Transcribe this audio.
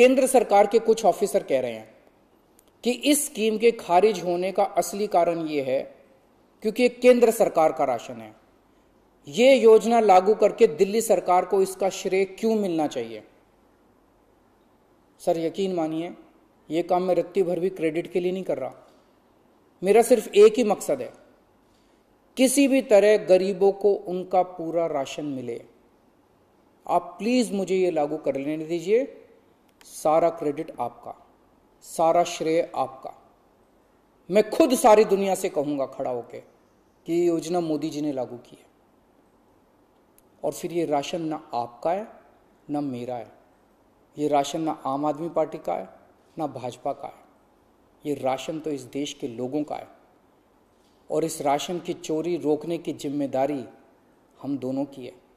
केंद्र सरकार के कुछ ऑफिसर कह रहे हैं कि इस स्कीम के खारिज होने का असली कारण यह है क्योंकि केंद्र सरकार का राशन है यह योजना लागू करके दिल्ली सरकार को इसका श्रेय क्यों मिलना चाहिए सर यकीन मानिए यह काम मैं रत्ती भर भी क्रेडिट के लिए नहीं कर रहा मेरा सिर्फ एक ही मकसद है किसी भी तरह गरीबों को उनका पूरा राशन मिले आप प्लीज़ मुझे यह लागू कर लेने दीजिए सारा क्रेडिट आपका सारा श्रेय आपका मैं खुद सारी दुनिया से कहूंगा खड़ा होकर कि ये योजना मोदी जी ने लागू की है और फिर ये राशन ना आपका है ना मेरा है ये राशन ना आम आदमी पार्टी का है ना भाजपा का है ये राशन तो इस देश के लोगों का है और इस राशन की चोरी रोकने की जिम्मेदारी हम दोनों की है